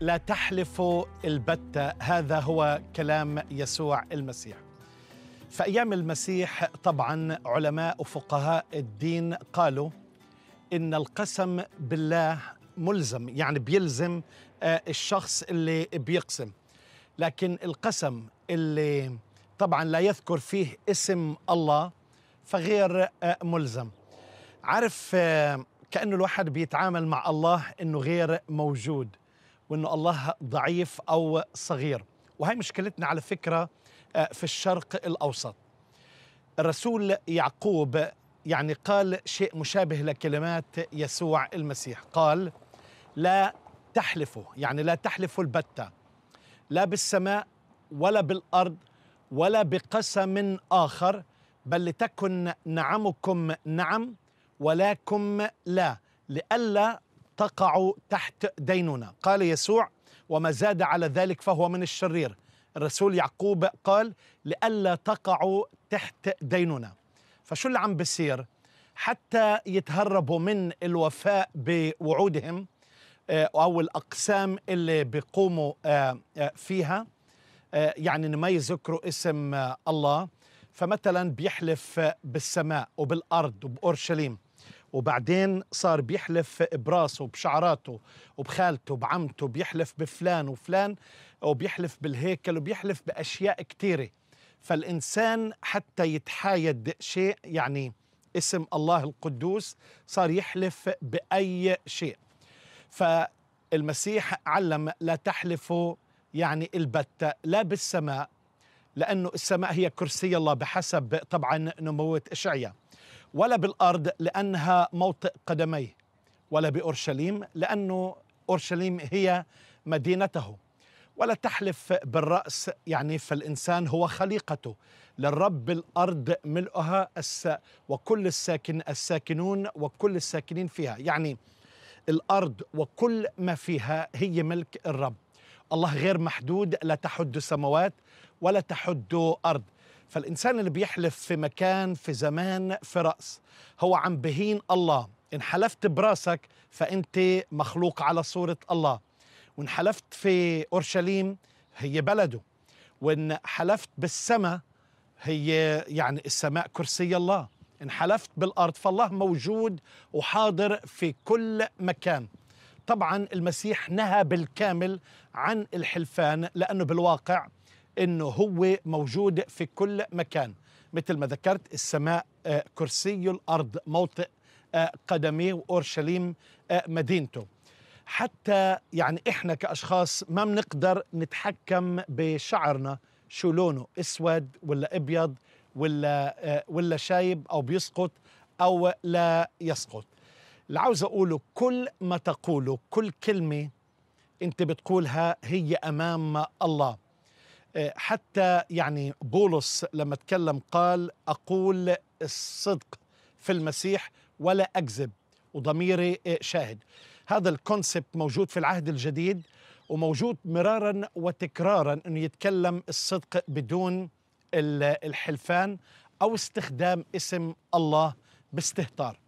لا تحلفوا البتة هذا هو كلام يسوع المسيح في أيام المسيح طبعا علماء وفقهاء الدين قالوا إن القسم بالله ملزم يعني بيلزم آه، الشخص اللي بيقسم لكن القسم اللي طبعا لا يذكر فيه اسم الله فغير آه، ملزم عارف آه، كأنه الواحد بيتعامل مع الله إنه غير موجود وانه الله ضعيف او صغير وهي مشكلتنا على فكره آه، في الشرق الاوسط الرسول يعقوب يعني قال شيء مشابه لكلمات يسوع المسيح قال لا تحلفوا يعني لا تحلفوا البتة لا بالسماء ولا بالأرض ولا بقسم آخر بل لتكن نعمكم نعم ولكم لا لئلا تقع تحت ديننا قال يسوع وما زاد على ذلك فهو من الشرير الرسول يعقوب قال لئلا تقعوا تحت ديننا فشو اللي عم بصير حتى يتهربوا من الوفاء بوعودهم آه، أو الأقسام اللي بيقوموا آه، آه، فيها يعني ما يذكروا اسم الله فمثلا بيحلف بالسماء وبالأرض وبأورشليم وبعدين صار بيحلف براسه بشعراته وبخالته بعمته بيحلف بفلان وفلان وبيحلف بالهيكل وبيحلف بأشياء كثيرة فالإنسان حتى يتحايد شيء يعني اسم الله القدوس صار يحلف بأي شيء فالمسيح علم لا تحلفوا يعني البتة لا بالسماء لأنه السماء هي كرسي الله بحسب طبعا نموة إشعية ولا بالأرض لأنها موطئ قدميه ولا بأورشليم لأنه أورشليم هي مدينته ولا تحلف بالرأس يعني فالإنسان هو خليقته للرب الأرض ملؤها وكل الساكن الساكنون وكل الساكنين فيها يعني الأرض وكل ما فيها هي ملك الرب الله غير محدود لا تحد سماوات ولا تحد أرض فالإنسان اللي بيحلف في مكان في زمان في رأس هو عم بهين الله إن حلفت براسك فأنت مخلوق على صورة الله وإن حلفت في أورشليم هي بلده وإن حلفت بالسماء هي يعني السماء كرسي الله إن حلفت بالأرض فالله موجود وحاضر في كل مكان طبعا المسيح نهى بالكامل عن الحلفان لأنه بالواقع انه هو موجود في كل مكان مثل ما ذكرت السماء آه، كرسي الارض موطئ آه، قدميه واورشليم آه، مدينته حتى يعني احنا كاشخاص ما بنقدر نتحكم بشعرنا شو لونه اسود ولا ابيض ولا ولا شايب او بيسقط او لا يسقط اللي عاوز اقوله كل ما تقوله كل كلمه انت بتقولها هي امام الله حتى يعني بولس لما تكلم قال أقول الصدق في المسيح ولا أكذب وضميري شاهد هذا الكونسبت موجود في العهد الجديد وموجود مرارا وتكرارا انه يتكلم الصدق بدون الحلفان او استخدام اسم الله باستهتار